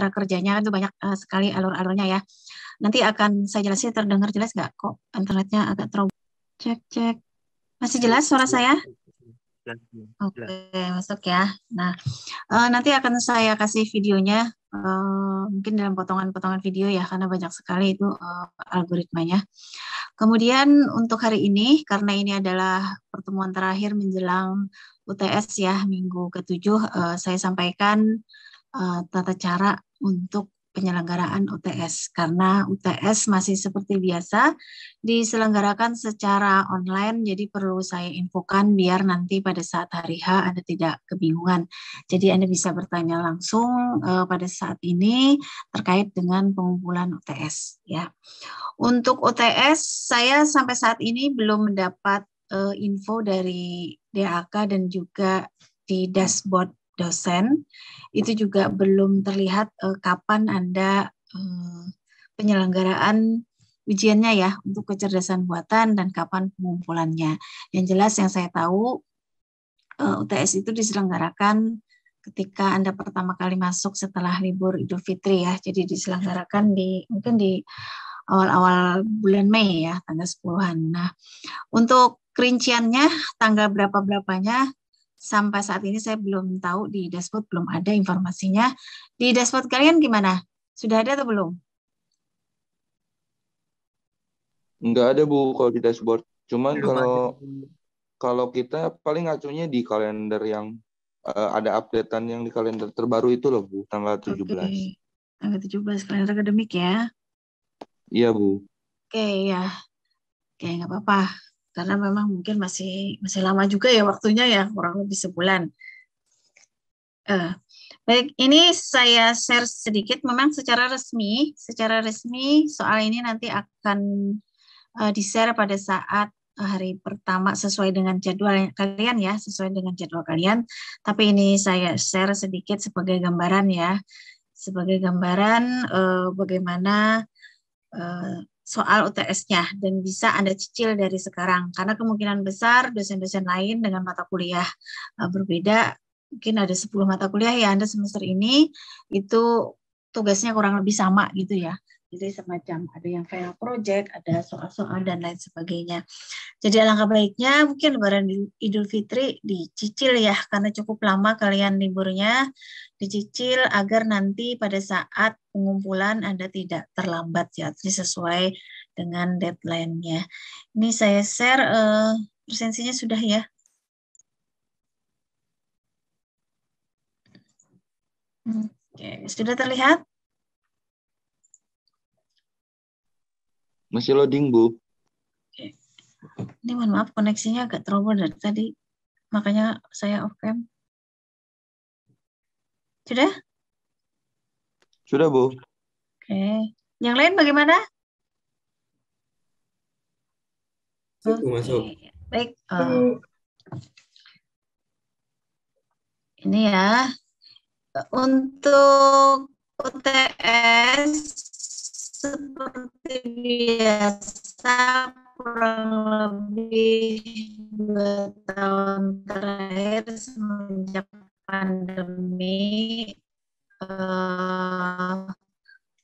mitra kerjanya itu kan banyak uh, sekali alur-alurnya ya. Nanti akan saya jelasin terdengar jelas nggak kok internetnya agak terlalu cek cek masih jelas suara saya? Oke okay, masuk ya. Nah uh, nanti akan saya kasih videonya uh, mungkin dalam potongan-potongan video ya karena banyak sekali itu uh, algoritmanya. Kemudian untuk hari ini karena ini adalah pertemuan terakhir menjelang UTS ya minggu ketujuh uh, saya sampaikan Eh, tata cara untuk penyelenggaraan UTS karena UTS masih seperti biasa diselenggarakan secara online jadi perlu saya infokan biar nanti pada saat hari H Anda tidak kebingungan. Jadi Anda bisa bertanya langsung uh, pada saat ini terkait dengan pengumpulan UTS ya. Untuk UTS saya sampai saat ini belum mendapat uh, info dari DAK dan juga di dashboard dosen itu juga belum terlihat uh, kapan anda uh, penyelenggaraan ujiannya ya untuk kecerdasan buatan dan kapan pengumpulannya. Yang jelas yang saya tahu uh, eh, UTS itu diselenggarakan ketika Anda pertama kali masuk setelah libur Idul Fitri ya. Jadi diselenggarakan di mungkin di awal-awal bulan Mei ya, tanggal 10-an. Nah, untuk rinciannya tanggal berapa-berapanya sampai saat ini saya belum tahu di dashboard belum ada informasinya. Di dashboard kalian gimana? Sudah ada atau belum? Enggak ada Bu kalau di dashboard. Cuman belum kalau kalau kita paling ngacunya di kalender yang uh, ada updatean yang di kalender terbaru itu loh Bu, tanggal 17. belas Tanggal tujuh belas kalender akademik ya. Iya, Bu. Oke, okay, ya. Oke, okay, nggak apa-apa karena memang mungkin masih masih lama juga ya waktunya ya kurang lebih sebulan. Uh, baik, ini saya share sedikit. Memang secara resmi, secara resmi soal ini nanti akan uh, eh, di share pada saat hari pertama sesuai dengan jadwal kalian ya, sesuai dengan jadwal kalian. Tapi ini saya share sedikit sebagai gambaran ya, sebagai gambaran uh, bagaimana uh, soal UTS-nya dan bisa Anda cicil dari sekarang karena kemungkinan besar dosen-dosen lain dengan mata kuliah uh, berbeda mungkin ada 10 mata kuliah ya Anda semester ini itu tugasnya kurang lebih sama gitu ya. Jadi semacam ada yang final project, ada soal-soal dan lain sebagainya. Jadi alangkah baiknya mungkin lebaran Idul Fitri dicicil ya karena cukup lama kalian liburnya dicicil agar nanti pada saat pengumpulan Anda tidak terlambat ya, jadi sesuai dengan deadline-nya. Ini saya share uh, presensinya sudah ya. Hmm, oke, sudah terlihat? Masih loading, Bu. Ini mohon maaf koneksinya agak trouble dari tadi. Makanya saya off cam. Sudah? Sudah, Bu. Oke. Yang lain bagaimana? Masuk, Baik. Oh. Ini ya. Untuk UTS seperti biasa kurang lebih dua tahun terakhir semenjak pandemi uh,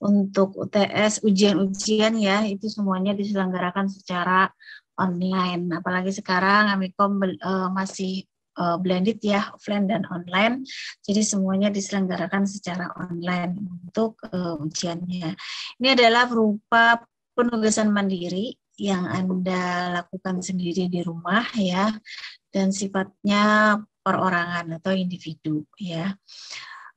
untuk UTS ujian-ujian ya itu semuanya diselenggarakan secara online apalagi sekarang Amikom uh, masih uh, blended ya offline dan online. Jadi semuanya diselenggarakan secara online untuk uh, ujiannya. Ini adalah berupa penugasan mandiri yang Anda lakukan sendiri di rumah ya dan sifatnya perorangan atau individu ya.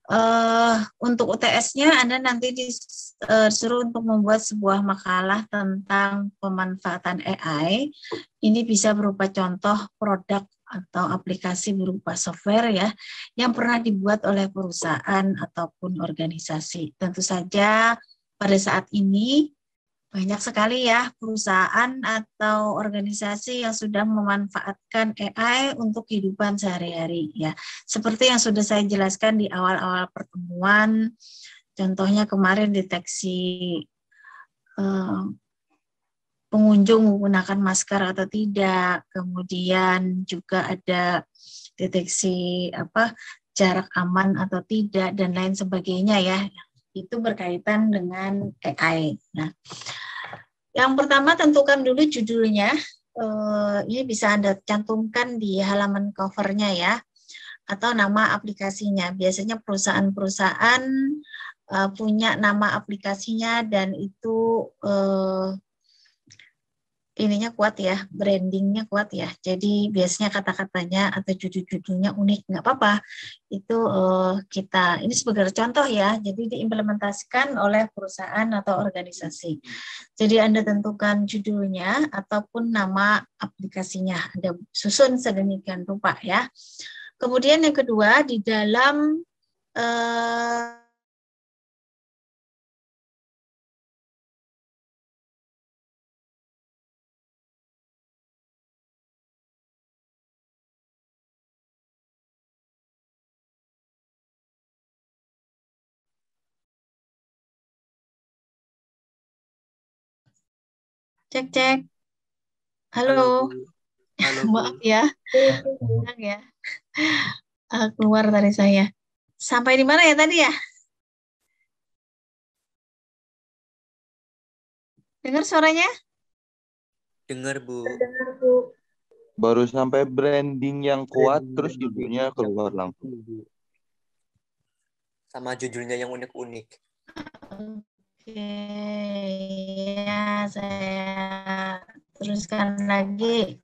Uh, untuk UTS-nya Anda nanti disuruh untuk membuat sebuah makalah tentang pemanfaatan AI. Ini bisa berupa contoh produk atau aplikasi berupa software ya yang pernah dibuat oleh perusahaan ataupun organisasi. Tentu saja pada saat ini banyak sekali ya perusahaan atau organisasi yang sudah memanfaatkan AI untuk kehidupan sehari-hari ya. Seperti yang sudah saya jelaskan di awal-awal pertemuan, contohnya kemarin deteksi eh, pengunjung menggunakan masker atau tidak, kemudian juga ada deteksi apa jarak aman atau tidak dan lain sebagainya ya. Itu berkaitan dengan AI. Nah, yang pertama tentukan dulu judulnya. Uh, ini bisa Anda cantumkan di halaman covernya ya atau nama aplikasinya. Biasanya perusahaan-perusahaan eh, punya nama aplikasinya dan itu uh, ininya kuat ya, brandingnya kuat ya. Jadi biasanya kata-katanya atau judul-judulnya unik, nggak apa-apa. Itu uh, kita ini sebagai contoh ya. Jadi diimplementasikan oleh perusahaan atau organisasi. Jadi Anda tentukan judulnya ataupun nama aplikasinya. Anda susun sedemikian rupa ya. Kemudian yang kedua di dalam uh, Cek cek. Halo. Halo. Maaf ya. Bilang ya. Uh, keluar dari saya. Sampai di mana ya tadi ya? Dengar suaranya? Dengar, Bu. Dengar, Bu. Baru sampai branding yang kuat, branding terus judulnya keluar langsung. Sama judulnya yang unik-unik. Ah, ya saya teruskan lagi.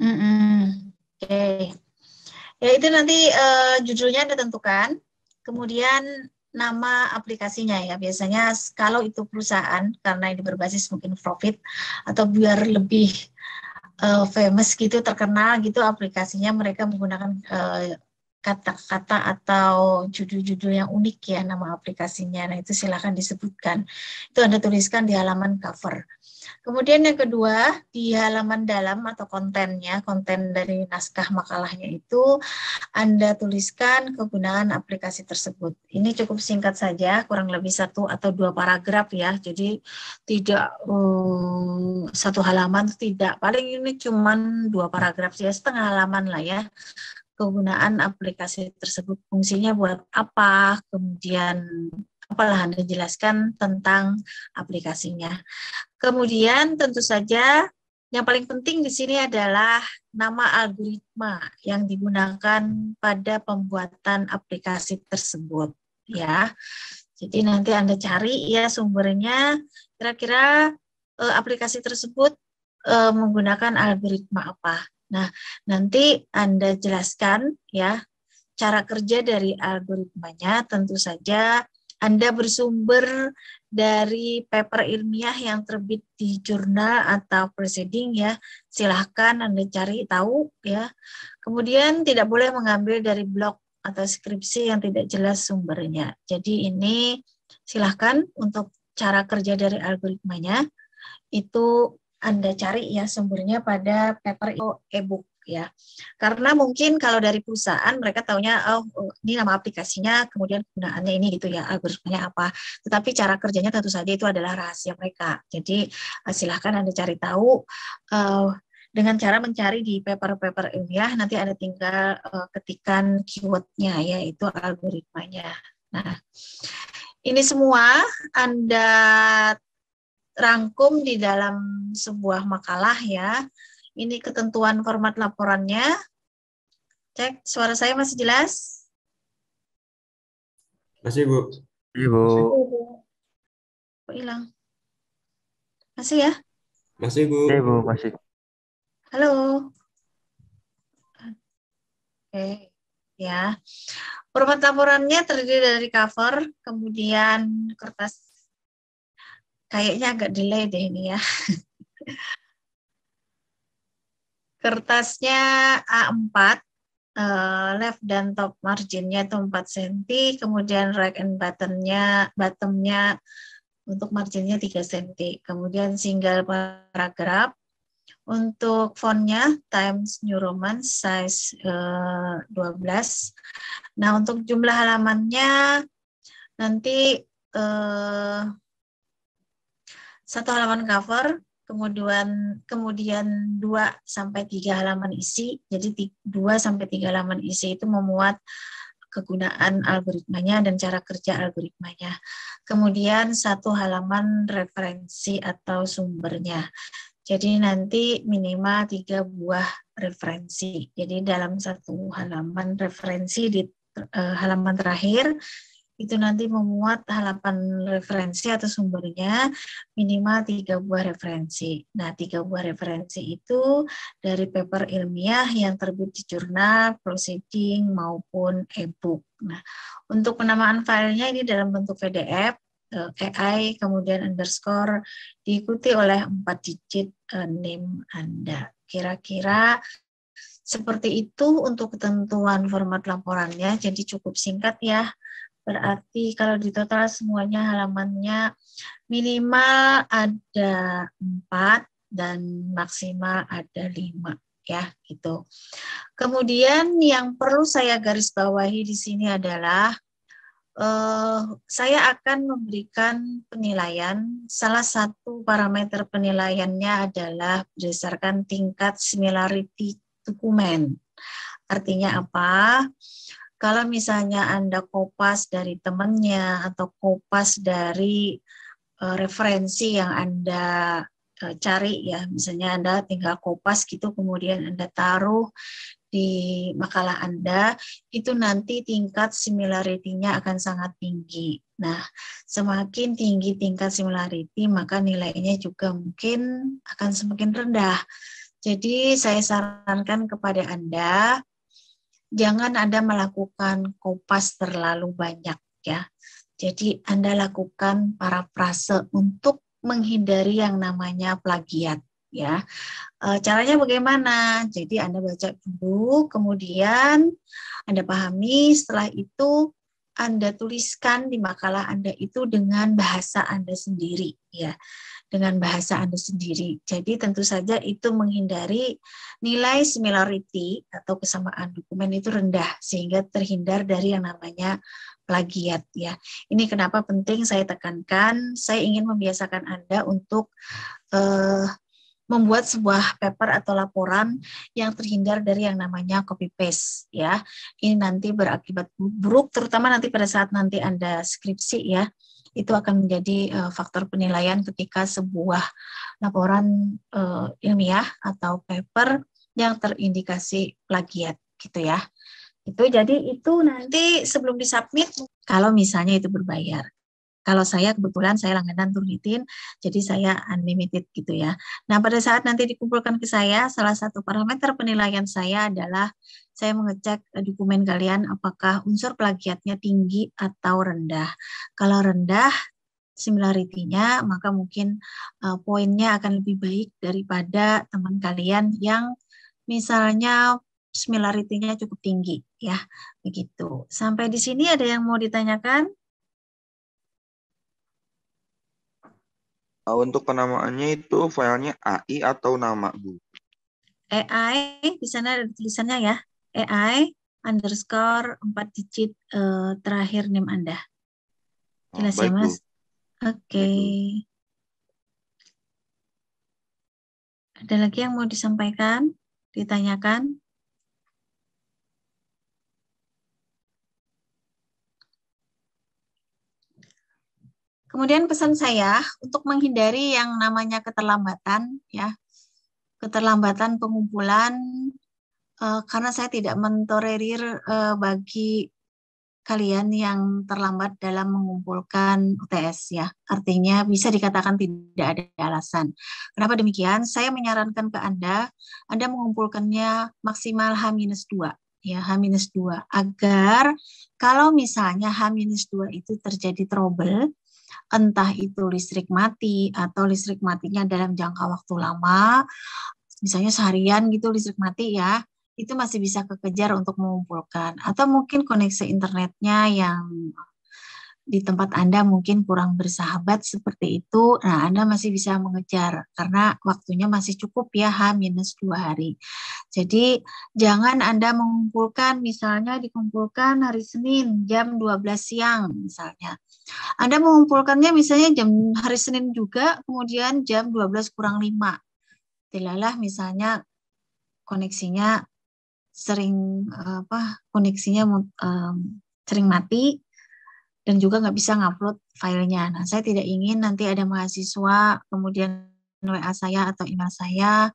Mm -mm. Oke, ya itu nanti uh, judulnya ditentukan, kemudian nama aplikasinya ya. Biasanya kalau itu perusahaan karena ini berbasis mungkin profit atau biar lebih uh, famous gitu terkenal gitu aplikasinya mereka menggunakan uh, kata-kata atau judul-judul yang unik ya nama aplikasinya. Nah, itu silahkan disebutkan. Itu Anda tuliskan di halaman cover. Kemudian yang kedua, di halaman dalam atau kontennya, konten dari naskah makalahnya itu Anda tuliskan kegunaan aplikasi tersebut. Ini cukup singkat saja, kurang lebih satu atau dua paragraf ya. Jadi tidak um, satu halaman tidak, paling ini cuma dua paragraf ya, setengah halaman lah ya kegunaan aplikasi tersebut, fungsinya buat apa, kemudian apalah Anda jelaskan tentang aplikasinya. Kemudian tentu saja yang paling penting di sini adalah nama algoritma yang digunakan pada pembuatan aplikasi tersebut ya. Jadi nanti Anda cari ya sumbernya kira-kira e, aplikasi tersebut e, menggunakan algoritma apa. Nah, nanti Anda jelaskan ya cara kerja dari algoritmanya. Tentu saja Anda bersumber dari paper ilmiah yang terbit di jurnal atau proceeding ya. Silahkan Anda cari tahu ya. Kemudian tidak boleh mengambil dari blog atau skripsi yang tidak jelas sumbernya. Jadi ini silahkan untuk cara kerja dari algoritmanya itu anda cari ya sumbernya pada paper itu e-book ya. Karena mungkin kalau dari perusahaan mereka taunya oh, oh ini nama aplikasinya, kemudian penggunaannya ini gitu ya, algoritmanya apa. Tetapi cara kerjanya tentu saja itu adalah rahasia mereka. Jadi eh, silahkan Anda cari tahu uh, dengan cara mencari di paper-paper ilmiah ya, nanti Anda tinggal uh, eh, ketikan keywordnya yaitu algoritmanya. Nah, ini semua Anda rangkum di dalam sebuah makalah ya. Ini ketentuan format laporannya. Cek suara saya masih jelas? Masih, Bu. Ibu. Iya, Kok hilang? Masih ya? Masih, Bu. Ibu, iya, masih. Halo. Oke, ya. Format laporannya terdiri dari cover, kemudian kertas Kayaknya agak delay deh ini ya. Kertasnya A4, uh, eh, left dan top marginnya itu 4 cm, kemudian right and bottomnya bottomnya untuk marginnya 3 cm, kemudian single paragraph untuk fontnya Times New Roman size uh, eh, 12. Nah untuk jumlah halamannya nanti uh, satu halaman cover, kemudian kemudian dua sampai tiga halaman isi. Jadi dua sampai tiga halaman isi itu memuat kegunaan algoritmanya dan cara kerja algoritmanya. Kemudian satu halaman referensi atau sumbernya. Jadi nanti minimal tiga buah referensi. Jadi dalam satu halaman referensi di eh, halaman terakhir itu nanti memuat halaman referensi atau sumbernya minimal tiga buah referensi. Nah, tiga buah referensi itu dari paper ilmiah yang terbit di jurnal, proceeding, maupun e-book. Nah, untuk penamaan filenya ini dalam bentuk PDF, eh, AI, kemudian underscore, diikuti oleh empat digit eh, name Anda. Kira-kira seperti itu untuk ketentuan format laporannya, jadi cukup singkat ya. Berarti kalau di total semuanya halamannya minimal ada empat dan maksimal ada lima ya gitu. Kemudian yang perlu saya garis bawahi di sini adalah eh, saya akan memberikan penilaian. Salah satu parameter penilaiannya adalah berdasarkan tingkat similarity dokumen. Artinya apa? Kalau misalnya Anda kopas dari temannya atau kopas dari uh, referensi yang Anda uh, cari ya, misalnya Anda tinggal kopas gitu kemudian Anda taruh di makalah Anda, itu nanti tingkat similarity-nya akan sangat tinggi. Nah, semakin tinggi tingkat similarity, maka nilainya juga mungkin akan semakin rendah. Jadi, saya sarankan kepada Anda jangan Anda melakukan kopas terlalu banyak ya. Jadi Anda lakukan para frase untuk menghindari yang namanya plagiat ya. E, caranya bagaimana? Jadi Anda baca dulu, kemudian Anda pahami, setelah itu anda tuliskan di makalah Anda itu dengan bahasa Anda sendiri ya. Dengan bahasa Anda sendiri. Jadi tentu saja itu menghindari nilai similarity atau kesamaan dokumen itu rendah sehingga terhindar dari yang namanya plagiat ya. Ini kenapa penting saya tekankan, saya ingin membiasakan Anda untuk eh, membuat sebuah paper atau laporan yang terhindar dari yang namanya copy paste ya. Ini nanti berakibat buruk terutama nanti pada saat nanti Anda skripsi ya. Itu akan menjadi uh, faktor penilaian ketika sebuah laporan uh, ilmiah atau paper yang terindikasi plagiat gitu ya. Itu jadi itu nanti sebelum disubmit kalau misalnya itu berbayar. Kalau saya kebetulan saya langganan Turnitin, jadi saya unlimited gitu ya. Nah, pada saat nanti dikumpulkan ke saya, salah satu parameter penilaian saya adalah saya mengecek eh, dokumen kalian apakah unsur plagiatnya tinggi atau rendah. Kalau rendah, similarity-nya, maka mungkin uh, poinnya akan lebih baik daripada teman kalian yang misalnya similarity-nya cukup tinggi ya. Begitu. Sampai di sini ada yang mau ditanyakan? Eh, untuk penamaannya itu filenya AI atau nama, Bu? AI, di sana ada tulisannya ya. AI underscore empat digit uh, terakhir name Anda. Oh, Jelas oh, ya, Mas? Oke. Okay. Ada lagi yang mau disampaikan, ditanyakan? Kemudian pesan saya untuk menghindari yang namanya keterlambatan, ya keterlambatan pengumpulan uh, karena saya tidak mentolerir uh, eh, bagi kalian yang terlambat dalam mengumpulkan UTS ya. Artinya bisa dikatakan tidak ada alasan. Kenapa demikian? Saya menyarankan ke Anda, Anda mengumpulkannya maksimal H-2 ya H-2 agar kalau misalnya H-2 itu terjadi trouble entah itu listrik mati atau listrik matinya dalam jangka waktu lama, misalnya seharian gitu listrik mati ya, itu masih bisa kekejar untuk mengumpulkan. Atau mungkin koneksi internetnya yang di tempat Anda mungkin kurang bersahabat seperti itu, nah Anda masih bisa mengejar karena waktunya masih cukup ya h dua hari. Jadi jangan Anda mengumpulkan misalnya dikumpulkan hari Senin jam 12 siang misalnya. Anda mengumpulkannya misalnya jam hari Senin juga kemudian jam 12 kurang 5. Tilalah misalnya koneksinya sering eh, apa koneksinya um, sering mati dan juga nggak bisa ngupload filenya. Nah, saya tidak ingin nanti ada mahasiswa kemudian WA saya atau email saya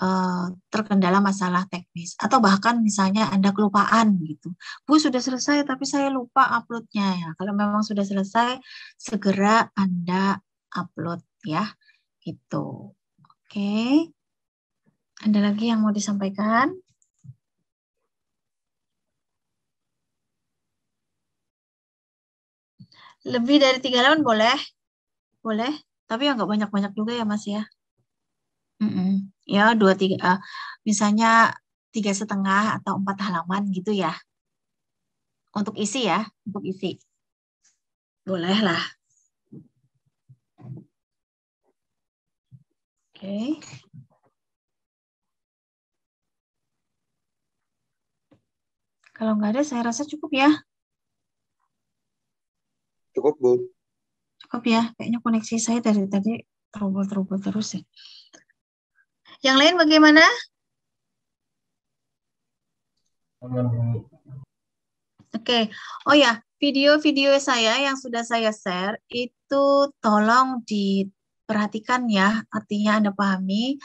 eh, terkendala masalah teknis atau bahkan misalnya Anda kelupaan gitu. Bu sudah selesai tapi saya lupa uploadnya ya. Kalau memang sudah selesai segera Anda upload ya. gitu. Oke. Okay. Ada lagi yang mau disampaikan? Lebih dari tiga lawan boleh, boleh. Tapi ya nggak banyak-banyak juga ya Mas ya. Mm -mm. Ya dua tiga, uh, misalnya tiga setengah atau empat halaman gitu ya. Untuk isi ya, untuk isi. Boleh lah. Oke. Okay. Kalau nggak ada, saya rasa cukup ya. Cukup, Bu. Cukup ya. Kayaknya koneksi saya dari tadi terobol terobol terus ya. Yang lain bagaimana? Oke. Okay. Oh ya, video-video saya yang sudah saya share itu tolong diperhatikan ya. Artinya Anda pahami.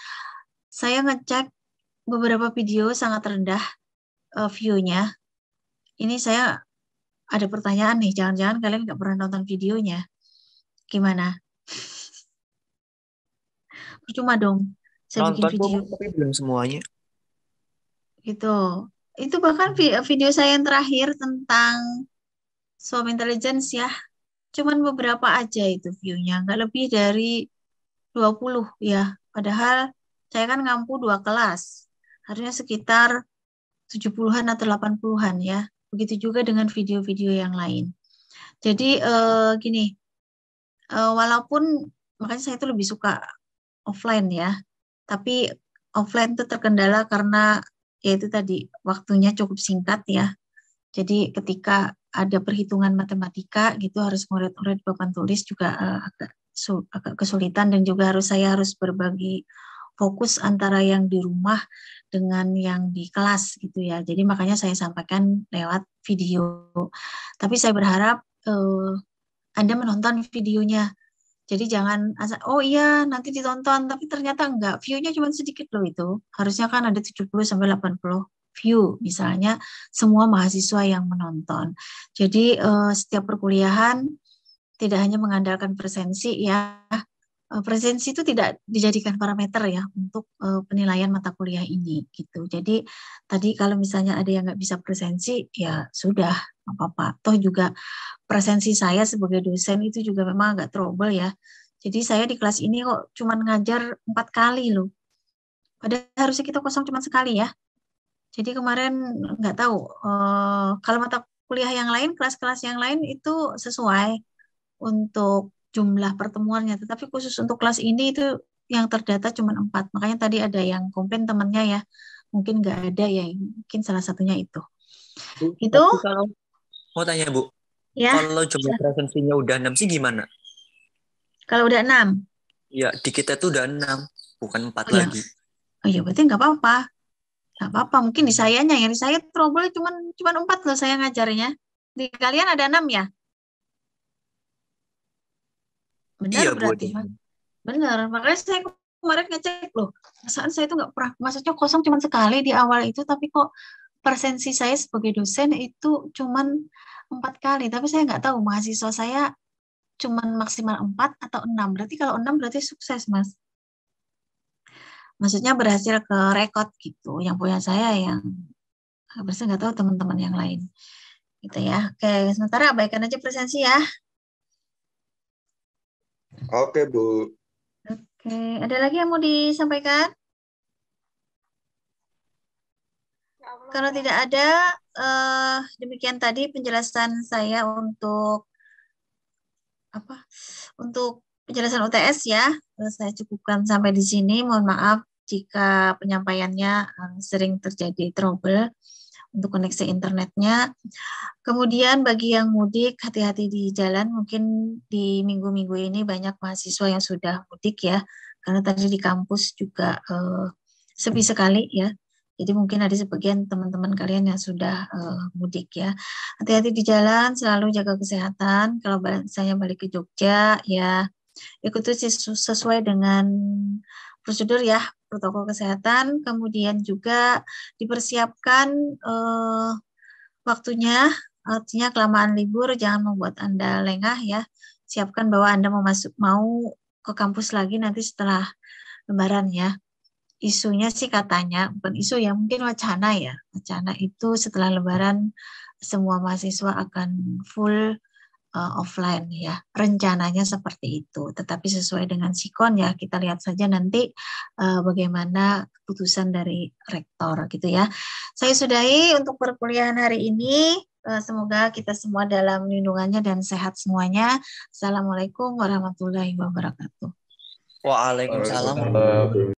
Saya ngecek beberapa video sangat rendah uh, view-nya. Ini saya ada pertanyaan nih, jangan-jangan kalian nggak pernah nonton videonya. Gimana? Cuma dong. Saya nonton bikin video. tapi belum semuanya. Gitu. Itu bahkan video saya yang terakhir tentang Swap Intelligence ya. Cuman beberapa aja itu view-nya. Nggak lebih dari 20 ya. Padahal saya kan ngampu dua kelas. Harusnya sekitar 70-an atau 80-an ya. Begitu juga dengan video-video yang lain. Jadi uh, gini, uh, walaupun makanya saya itu lebih suka offline ya, tapi offline itu terkendala karena yaitu tadi waktunya cukup singkat ya. Jadi ketika ada perhitungan matematika gitu harus ngoret-ngoret papan tulis juga uh, agak agak kesulitan dan juga harus saya harus berbagi fokus antara yang di rumah dengan yang di kelas gitu ya. Jadi makanya saya sampaikan lewat video. Tapi saya berharap uh, Anda menonton videonya. Jadi jangan asal, oh iya nanti ditonton, tapi ternyata enggak. View-nya cuma sedikit loh itu. Harusnya kan ada 70 sampai 80 view misalnya semua mahasiswa yang menonton. Jadi eh, setiap perkuliahan tidak hanya mengandalkan presensi ya, Eh, presensi itu tidak dijadikan parameter ya untuk uh, penilaian mata kuliah ini gitu. Jadi tadi kalau misalnya ada yang nggak bisa presensi ya sudah apa-apa. Toh juga presensi saya sebagai dosen itu juga memang agak trouble ya. Jadi saya di kelas ini kok cuma ngajar empat kali loh. Padahal harusnya kita kosong cuma sekali ya. Jadi kemarin nggak tahu uh, kalau mata kuliah yang lain, kelas-kelas yang lain itu sesuai untuk jumlah pertemuannya. Tetapi khusus untuk kelas ini itu yang terdata cuma empat. Makanya tadi ada yang komplain temannya ya, mungkin nggak ada ya, mungkin salah satunya itu. Bu, itu kalau mau tanya Bu, ya. kalau jumlah presensinya udah enam sih gimana? Kalau udah enam? Ya, di kita tuh udah enam, bukan empat oh, iya. lagi. Oh iya, berarti nggak apa-apa. Nggak apa-apa, mungkin di hmm. sayanya ya. Di saya trouble cuma cuma empat loh saya ngajarnya. Di kalian ada enam ya? Benar iya, berarti. Mas. Benar. Makanya saya kemarin ngecek loh, perasaan saya itu nggak pernah, maksudnya kosong cuma sekali di awal itu, tapi kok persensi saya sebagai dosen itu cuma empat kali, tapi saya nggak tahu mahasiswa saya cuma maksimal empat atau enam. Berarti kalau enam berarti sukses, Mas. Maksudnya berhasil ke rekod gitu. Yang punya saya yang berarti nggak tahu teman-teman yang lain. Gitu ya. Oke, sementara abaikan aja presensi ya. Oke, Bu. Oke, ada lagi yang mau disampaikan? Kalau tidak ada, eh, demikian tadi penjelasan saya untuk apa? Untuk penjelasan UTS ya. Eh, saya cukupkan sampai di sini. Mohon maaf jika penyampaiannya eh, sering terjadi trouble untuk koneksi internetnya. Kemudian bagi yang mudik hati-hati di jalan mungkin di minggu-minggu ini banyak mahasiswa yang sudah mudik ya karena tadi di kampus juga eh, sepi sekali ya. Jadi mungkin ada sebagian teman-teman kalian yang sudah uh, mudik ya. Hati-hati di jalan, selalu jaga kesehatan. Kalau saya balik ke Jogja ya ikuti sesuai dengan prosedur ya protokol kesehatan, kemudian juga dipersiapkan uh, waktunya, artinya kelamaan libur jangan membuat Anda lengah ya. Siapkan bahwa Anda mau masuk mau ke kampus lagi nanti setelah lebaran ya. Isunya sih katanya, bukan isu ya, mungkin wacana ya. Wacana itu setelah lebaran semua mahasiswa akan full uh, offline ya. Rencananya seperti itu. Tetapi sesuai dengan sikon ya kita lihat saja nanti uh, bagaimana keputusan dari rektor gitu ya. Saya sudahi untuk perkuliahan hari ini. Uh, semoga kita semua dalam lindungannya dan sehat semuanya. Assalamualaikum warahmatullahi wabarakatuh. Waalaikumsalam.